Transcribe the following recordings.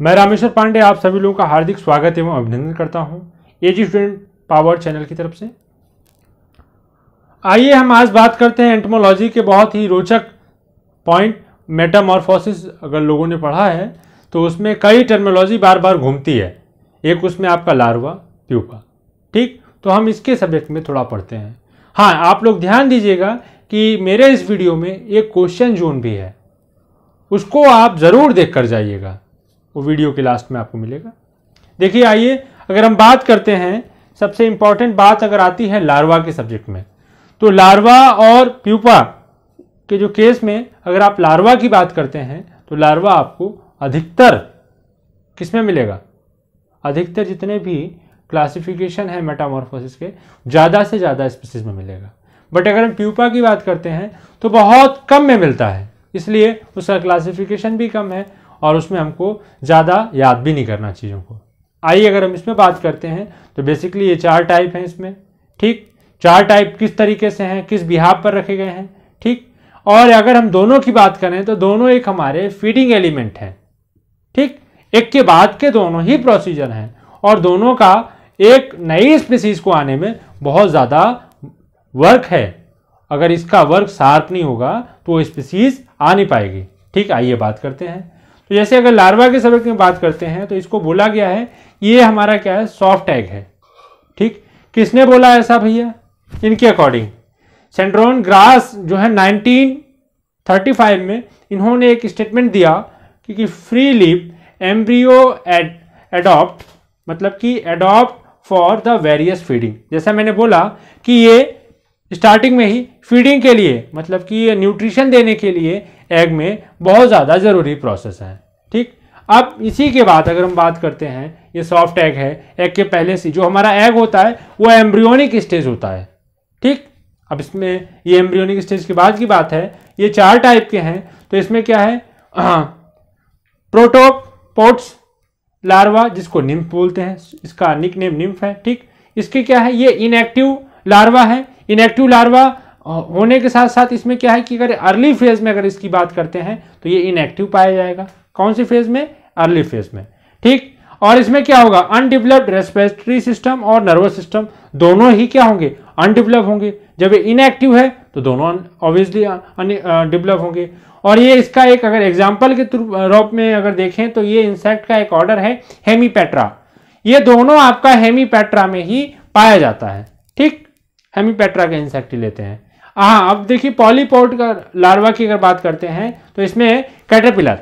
मैं रामेश्वर पांडे आप सभी लोगों का हार्दिक स्वागत एवं अभिनंदन करता हूं एजी स्टूडेंट पावर चैनल की तरफ से आइए हम आज बात करते हैं एंटमोलॉजी के बहुत ही रोचक पॉइंट मेटामॉर्फोसिस अगर लोगों ने पढ़ा है तो उसमें कई टर्मोलॉजी बार बार घूमती है एक उसमें आपका लार्वा प्यूपा ठीक तो हम इसके सब्जेक्ट में थोड़ा पढ़ते हैं हाँ आप लोग ध्यान दीजिएगा कि मेरे इस वीडियो में एक क्वेश्चन जोन भी है उसको आप ज़रूर देख कर जाइएगा वो वीडियो के लास्ट में आपको मिलेगा देखिए आइए अगर हम बात करते हैं सबसे इंपॉर्टेंट बात अगर आती है लार्वा के सब्जेक्ट में तो लार्वा और प्यूपा के जो केस में अगर आप लार्वा की बात करते हैं तो लार्वा आपको अधिकतर किसमें मिलेगा अधिकतर जितने भी क्लासिफिकेशन है मेटामॉर्फोसिस के ज़्यादा से ज़्यादा स्पीसीज में मिलेगा बट अगर हम प्यूपा की बात करते हैं तो बहुत कम में मिलता है इसलिए उसका क्लासिफिकेशन भी कम है और उसमें हमको ज़्यादा याद भी नहीं करना चीज़ों को आइए अगर हम इसमें बात करते हैं तो बेसिकली ये चार टाइप हैं इसमें ठीक चार टाइप किस तरीके से हैं किस बिहाब पर रखे गए हैं ठीक और अगर हम दोनों की बात करें तो दोनों एक हमारे फीडिंग एलिमेंट हैं ठीक एक के बाद के दोनों ही प्रोसीजर हैं और दोनों का एक नई स्पीसीज को आने में बहुत ज़्यादा वर्क है अगर इसका वर्क शार्प नहीं होगा तो वो स्पीसीज आ नहीं पाएगी ठीक आइए बात करते हैं तो जैसे अगर लार्वा के सब्जेक्ट में बात करते हैं तो इसको बोला गया है ये हमारा क्या है सॉफ्ट एग है ठीक किसने बोला ऐसा भैया इनके अकॉर्डिंग सेंड्रोन ग्रास जो है 1935 में इन्होंने एक स्टेटमेंट दिया कि, फ्री लिप एम्ब्रियो एडॉप्ट मतलब कि adapt for the various feeding जैसा मैंने बोला कि ये स्टार्टिंग में ही फीडिंग के लिए मतलब कि न्यूट्रिशन देने के लिए एग में बहुत ज़्यादा ज़रूरी प्रोसेस है ठीक अब इसी के बाद अगर हम बात करते हैं ये सॉफ्ट एग है एग के पहले से जो हमारा एग होता है वो एम्ब्रियोनिक स्टेज होता है ठीक अब इसमें ये एम्ब्रियोनिक स्टेज के बाद की बात है ये चार टाइप के हैं तो इसमें क्या है प्रोटोपोट्स लार्वा जिसको निम्फ बोलते हैं इसका निक नेम निम्फ है ठीक इसके क्या है ये इनएक्टिव लार्वा है इनएक्टिव लार्वा होने के साथ साथ इसमें क्या है कि अगर अर्ली फेज में अगर इसकी बात करते हैं तो ये इनएक्टिव पाया जाएगा कौन सी फेज में अर्ली फेज में ठीक और इसमें क्या होगा अनडेवलप्ड रेस्पिरेटरी सिस्टम और नर्वस सिस्टम दोनों ही क्या होंगे अनडेवलप होंगे जब ये इनएक्टिव है तो दोनों ऑब्वियसली डेवलप uh, uh, होंगे और ये इसका एक अगर एग्जाम्पल के रूप uh, में अगर देखें तो ये इंसेक्ट का एक ऑर्डर है हेमीपेट्रा ये दोनों आपका हेमीपेट्रा में ही पाया जाता है ठीक हेमीपेट्रा के इंसेक्ट ही लेते हैं हाँ अब देखिए पॉलीपोर्ट का लार्वा की अगर बात करते हैं तो इसमें कैटरपिलर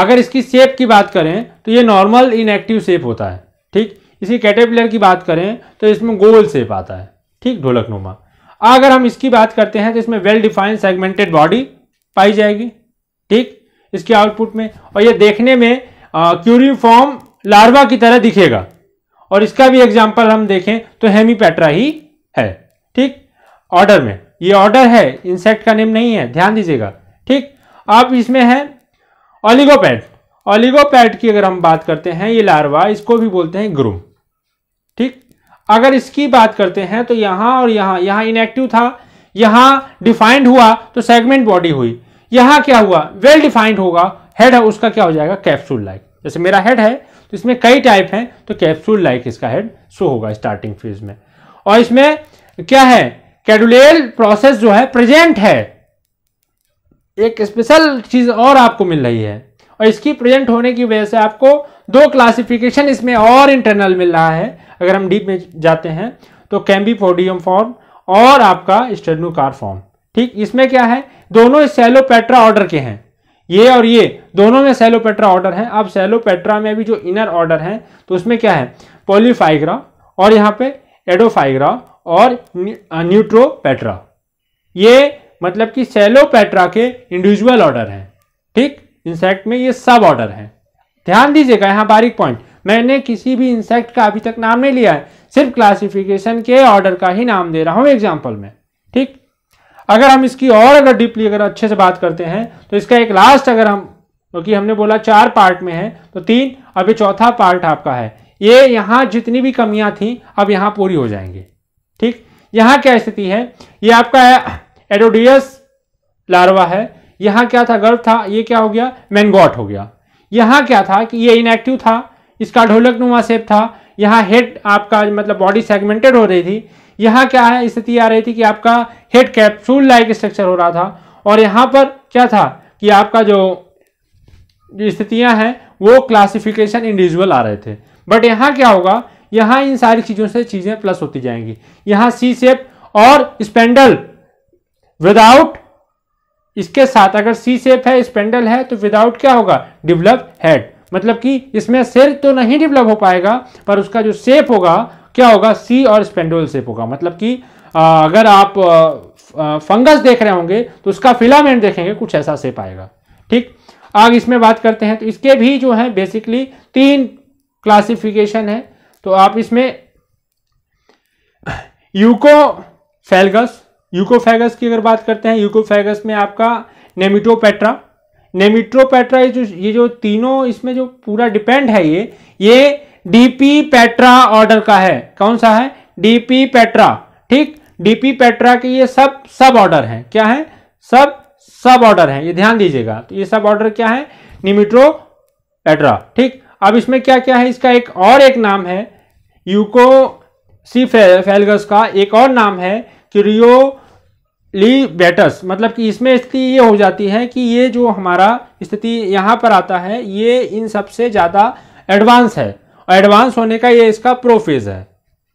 अगर इसकी शेप की बात करें तो ये नॉर्मल इनएक्टिव शेप होता है ठीक इसी कैटरपिलर की बात करें तो इसमें गोल शेप आता है ठीक ढोलक नुमा अगर हम इसकी बात करते हैं तो इसमें वेल डिफाइंड सेगमेंटेड बॉडी पाई जाएगी ठीक इसके आउटपुट में और ये देखने में क्यूरिफॉर्म लार्वा की तरह दिखेगा और इसका भी एग्जाम्पल हम देखें तो हेमीपेट्रा ही है ठीक ऑर्डर में ये ऑर्डर है इंसेक्ट का नेम नहीं है ध्यान दीजिएगा ठीक अब इसमें है ऑलिगोपैड ऑलिगोपैड की अगर हम बात करते हैं ये लार्वा इसको भी बोलते हैं ग्रुम ठीक अगर इसकी बात करते हैं तो यहां और यहां यहां इनएक्टिव था यहां डिफाइंड हुआ तो सेगमेंट बॉडी हुई यहां क्या हुआ वेल well डिफाइंड होगा हेड है उसका क्या हो जाएगा कैप्सूल लाइक जैसे मेरा हेड है तो इसमें कई टाइप हैं तो कैप्सूल लाइक इसका हेड शो होगा स्टार्टिंग फेज में और इसमें क्या है कैडुलेल प्रोसेस जो है प्रेजेंट है एक स्पेशल चीज और आपको मिल रही है और इसकी प्रेजेंट होने की वजह से आपको दो क्लासिफिकेशन इसमें और इंटरनल मिल रहा है अगर हम डीप में जाते हैं तो कैम्बी पोडियम फॉर्म और आपका स्टेडनोकार फॉर्म ठीक इसमें क्या है दोनों सेलोपेट्रा ऑर्डर के हैं ये और ये दोनों में सेलोपेट्रा ऑर्डर है अब सेलोपेट्रा में भी जो इनर ऑर्डर है तो उसमें क्या है पोलिफाइग्रा और यहाँ पे एडोफाइग्रा और न्यूट्रोपेट्रा ये मतलब कि सेलोपेट्रा के इंडिविजुअल ऑर्डर हैं ठीक इंसेक्ट में ये सब ऑर्डर हैं ध्यान दीजिएगा यहाँ बारीक पॉइंट मैंने किसी भी इंसेक्ट का अभी तक नाम नहीं लिया है सिर्फ क्लासिफिकेशन के ऑर्डर का ही नाम दे रहा हूँ एग्जाम्पल में ठीक अगर हम इसकी और अगर डीपली अगर अच्छे से बात करते हैं तो इसका एक लास्ट अगर हम क्योंकि तो हमने बोला चार पार्ट में है तो तीन अभी चौथा पार्ट आपका है ये यहाँ जितनी भी कमियाँ थी अब यहाँ पूरी हो जाएंगी ठीक यहाँ क्या स्थिति है ये आपका एडोडियस लार्वा है यहाँ क्या था गर्भ था ये क्या हो गया मैनगॉट हो गया यहाँ क्या था कि ये इनएक्टिव था इसका ढोलक नुमा सेप था यहाँ हेड आपका मतलब बॉडी सेगमेंटेड हो रही थी यहाँ क्या है स्थिति आ रही थी कि आपका हेड कैप्सूल लाइक स्ट्रक्चर हो रहा था और यहाँ पर क्या था कि आपका जो जो स्थितियाँ हैं वो क्लासिफिकेशन इंडिविजुअल आ रहे थे बट यहाँ क्या होगा यहां इन सारी चीज़ों से चीज़ें प्लस होती जाएंगी यहां सी सेप और स्पेंडल विदाउट इसके साथ अगर सी सेप है स्पेंडल है तो विदाउट क्या होगा डिवलप हेड मतलब कि इसमें सिर तो नहीं डिवलप हो पाएगा पर उसका जो सेप होगा क्या होगा सी और स्पेंडोल सेप होगा मतलब कि अगर आप फंगस देख रहे होंगे तो उसका फिलामेंट देखेंगे कुछ ऐसा सेप आएगा ठीक आग इसमें बात करते हैं तो इसके भी जो है बेसिकली तीन क्लासिफिकेशन है तो आप इसमें यूको फैलगस यूकोफेगस की अगर बात करते हैं यूकोफेगस में आपका नेमिटोपेट्रा नेमिट्रोपेट्रा ये जो ये जो तीनों इसमें जो पूरा डिपेंड है ये ये डीपी पेट्रा ऑर्डर का है कौन सा है डीपी पेट्रा ठीक डीपी पेट्रा के ये सब सब ऑर्डर है क्या है सब सब ऑर्डर है ये ध्यान दीजिएगा तो ये सब ऑर्डर क्या है निमिट्रो पेट्रा ठीक अब इसमें क्या क्या है इसका एक और एक नाम है यूको सी फैलगस का एक और नाम है क्यूरियो ली बेटस मतलब कि इसमें स्थिति ये हो जाती है कि ये जो हमारा स्थिति यहाँ पर आता है ये इन सबसे ज़्यादा एडवांस है और एडवांस होने का ये इसका प्रोफेज है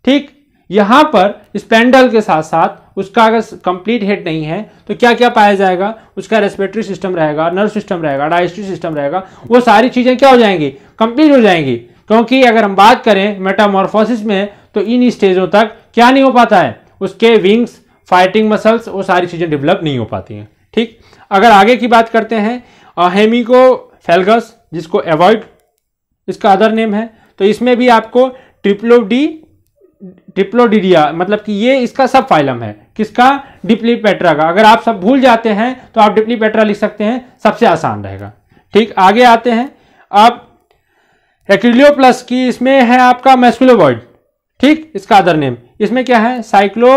ठीक यहाँ पर स्पेंडल के साथ साथ उसका अगर कंप्लीट हेड नहीं है तो क्या क्या पाया जाएगा उसका रेस्पिरेटरी सिस्टम रहेगा नर्व सिस्टम रहेगा डाइजेस्टिव सिस्टम रहेगा वो सारी चीज़ें क्या हो जाएंगी कंप्लीट हो जाएंगी क्योंकि अगर हम बात करें मेटामॉर्फोसिस में तो इन स्टेजों तक क्या नहीं हो पाता है उसके विंग्स फाइटिंग मसल्स वो सारी चीज़ें डेवलप नहीं हो पाती हैं ठीक अगर आगे की बात करते हैं हेमिको फेलगस जिसको एवॉइड इसका अदर नेम है तो इसमें भी आपको ट्रिप्लोडी ट्रिप्लोडीडिया मतलब कि ये इसका सब फाइलम है किसका डिप्ली पेट्रा का अगर आप सब भूल जाते हैं तो आप डिप्ली पेट्रा लिख सकते हैं सबसे आसान रहेगा ठीक आगे आते हैं अब एक्रिलियो प्लस की इसमें है आपका मैस्कुलोबॉइड ठीक इसका अदर नेम इसमें क्या है साइक्लो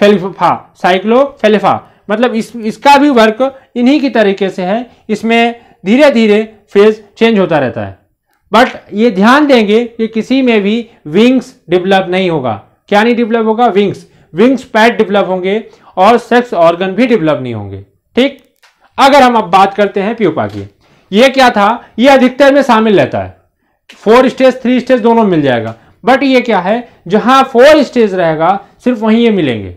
फेलिफा फेलिफा मतलब इस इसका भी वर्क इन्हीं की तरीके से है इसमें धीरे धीरे फेज चेंज होता रहता है बट ये ध्यान देंगे कि किसी में भी विंग्स डेवलप नहीं होगा क्या नहीं डेवलप होगा विंग्स विंग्स पैड डेवलप होंगे और सेक्स ऑर्गन भी डेवलप नहीं होंगे ठीक अगर हम अब बात करते हैं प्यूपा की ये क्या था ये अधिकतर में शामिल रहता है फोर स्टेज थ्री स्टेज दोनों मिल जाएगा बट ये क्या है जहां फोर स्टेज रहेगा सिर्फ वहीं ये मिलेंगे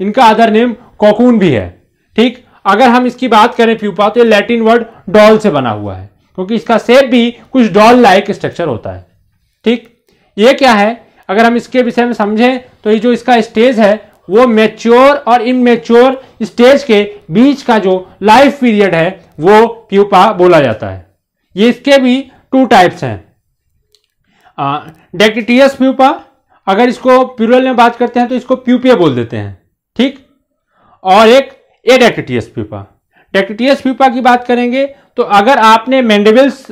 इनका अदर नेम कोकून भी है ठीक अगर हम इसकी बात करें प्यूपा तो ये लैटिन वर्ड डॉल से बना हुआ है क्योंकि इसका सेप भी कुछ डॉल लाइक स्ट्रक्चर होता है ठीक ये क्या है अगर हम इसके विषय में समझें तो ये जो इसका स्टेज है वो मेच्योर और इमेच्योर स्टेज के बीच का जो लाइफ पीरियड है वो प्यूपा बोला जाता है ये इसके भी टू टाइप्स हैं डेक्टिटियस प्यूपा अगर इसको प्यूरल में बात करते हैं तो इसको प्यूपिया बोल देते हैं ठीक और एक एडेक्टिटियस प्यूपा डेक्टिटियस प्यूपा की बात करेंगे तो अगर आपने मैंडेबिल्स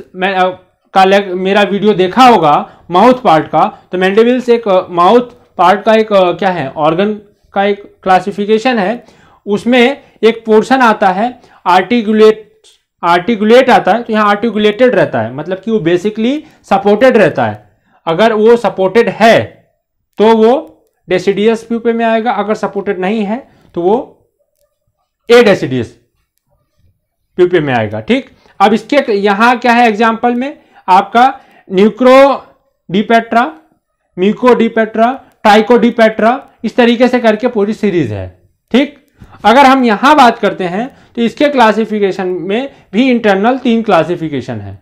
का मेरा वीडियो देखा होगा माउथ पार्ट का तो मैंडेबिल्स एक माउथ पार्ट का एक क्या है ऑर्गन का एक क्लासिफिकेशन है उसमें एक पोर्शन आता है आर्टिकुलेट आर्टिकुलेट आता है तो यहाँ आर्टिकुलेटेड रहता है मतलब कि वो बेसिकली सपोर्टेड रहता है अगर वो सपोर्टेड है तो वो डेसीडियस प्यूपे में आएगा अगर सपोर्टेड नहीं है तो वो ए डेसीडियस प्यूपे में आएगा ठीक अब इसके यहाँ क्या है एग्जाम्पल में आपका न्यूक्रो डिपेट्रा म्यूको डिपेट्रा टाइको डिपेट्रा इस तरीके से करके पूरी सीरीज है ठीक अगर हम यहां बात करते हैं तो इसके क्लासिफिकेशन में भी इंटरनल तीन क्लासिफिकेशन है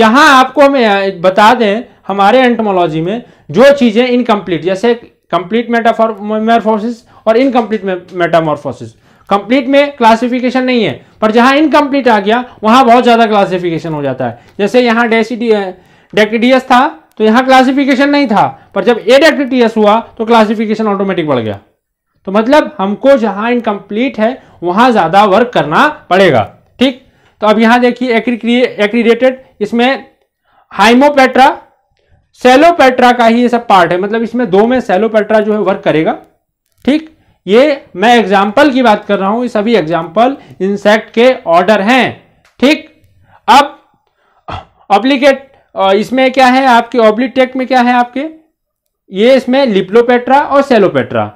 यहां आपको मैं बता दें हमारे एंटमोलॉजी में जो चीजें इनकम्प्लीट जैसे कंप्लीट मेटामोरफोसिस और इनकम्प्लीट मेटामोरफोसिस कंप्लीट में क्लासिफिकेशन नहीं है पर जहां इनकम्प्लीट आ गया वहां बहुत ज्यादा क्लासिफिकेशन हो जाता है जैसे यहां डेसीडी डेक्टिडियस था तो यहां क्लासिफिकेशन नहीं था पर जब एड टीएस हुआ तो क्लासिफिकेशन ऑटोमेटिक बढ़ गया तो मतलब हमको जहां इनकम्प्लीट है वहां ज्यादा वर्क करना पड़ेगा ठीक तो अब यहां देखिए एक्रीडेटेड इसमें हाइमोपेट्रा सेलोपेट्रा का ही ये सब पार्ट है मतलब इसमें दो में सेलोपेट्रा जो है वर्क करेगा ठीक ये मैं एग्जाम्पल की बात कर रहा हूं ये सभी एग्जाम्पल इंसेक्ट के ऑर्डर हैं ठीक अब अप्लीकेट और इसमें क्या है आपके ऑब्लिटेक में क्या है आपके ये इसमें लिप्लोपेट्रा और सेलोपेट्रा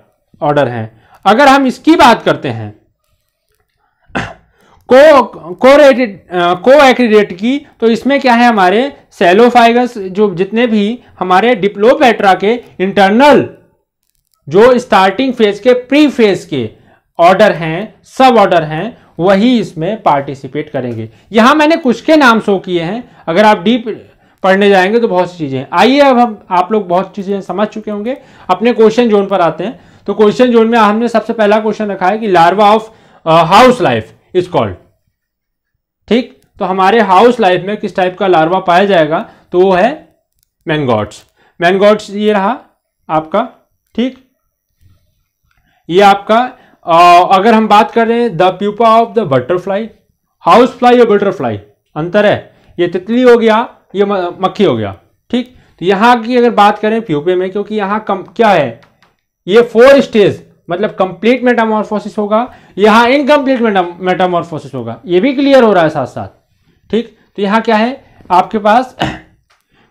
ऑर्डर है अगर हम इसकी बात करते हैं को को एक्रीडेट की तो इसमें क्या है हमारे सेलोफाइगस जो जितने भी हमारे डिप्लोपेट्रा के इंटरनल जो स्टार्टिंग फेज के प्री फेज के ऑर्डर हैं सब ऑर्डर हैं वही इसमें पार्टिसिपेट करेंगे यहां मैंने कुछ के नाम शो किए हैं अगर आप डीप पढ़ने जाएंगे तो बहुत सी चीज़ें आइए अब हम आप लोग बहुत चीज़ें समझ चुके होंगे अपने क्वेश्चन जोन पर आते हैं तो क्वेश्चन जोन में हमने सबसे पहला क्वेश्चन रखा है कि लार्वा ऑफ हाउस लाइफ इज कॉल्ड ठीक तो हमारे हाउस लाइफ में किस टाइप का लार्वा पाया जाएगा तो वो है मैनगॉड्स मैनगॉड्स ये रहा आपका ठीक ये आपका आ, uh, अगर हम बात करें the pupa of the butterfly house fly और बटरफ्लाई अंतर है ये तितली हो गया ये मक्खी हो गया ठीक तो यहाँ की अगर बात करें प्यूपे में क्योंकि यहाँ कम क्या है ये फोर स्टेज मतलब कंप्लीट मेटामॉर्फोसिस होगा यहाँ इनकम्प्लीट मेटामॉर्फोसिस होगा ये भी क्लियर हो रहा है साथ साथ ठीक तो यहाँ क्या है आपके पास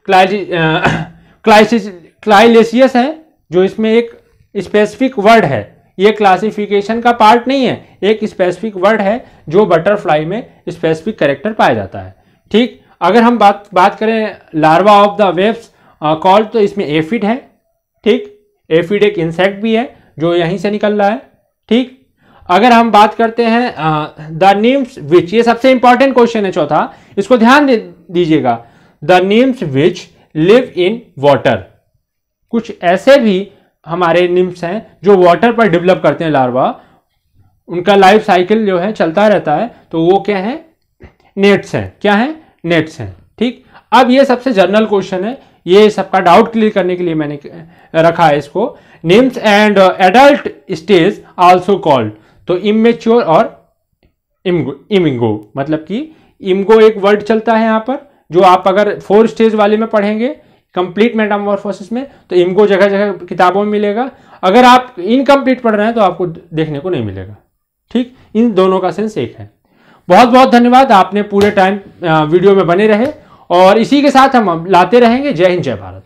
क्लाइसिस क्लाइलेसियस है जो इसमें एक स्पेसिफिक वर्ड है ये क्लासिफिकेशन का पार्ट नहीं है एक स्पेसिफिक वर्ड है जो बटरफ्लाई में स्पेसिफिक करेक्टर पाया जाता है ठीक अगर हम बात बात करें larva of the webs call तो इसमें एफिड है ठीक एफिड एक इंसेक्ट भी है जो यहीं से निकल रहा है ठीक अगर हम बात करते हैं द नीम्स विच ये सबसे इंपॉर्टेंट क्वेश्चन है चौथा इसको ध्यान दीजिएगा the nymphs which live in water कुछ ऐसे भी हमारे निम्स हैं जो वाटर पर डेवलप करते हैं लार्वा उनका लाइफ साइकिल जो है चलता रहता है तो वो क्या है नेट्स हैं क्या है नेट्स हैं ठीक अब ये सबसे जनरल क्वेश्चन है ये सबका डाउट क्लियर करने के लिए मैंने रखा है इसको nymphs and adult stage also called तो इमेच्योर और इमगो इमिंगो मतलब कि इमगो एक वर्ड चलता है यहाँ पर जो आप अगर फोर स्टेज वाले में पढ़ेंगे कंप्लीट मेटामॉर्फोसिस में तो इमगो जगह जगह किताबों में मिलेगा अगर आप इनकम्प्लीट पढ़ रहे हैं तो आपको देखने को नहीं मिलेगा ठीक इन दोनों का सेंस एक है बहुत बहुत धन्यवाद आपने पूरे टाइम वीडियो में बने रहे और इसी के साथ हम लाते रहेंगे जय हिंद जय भारत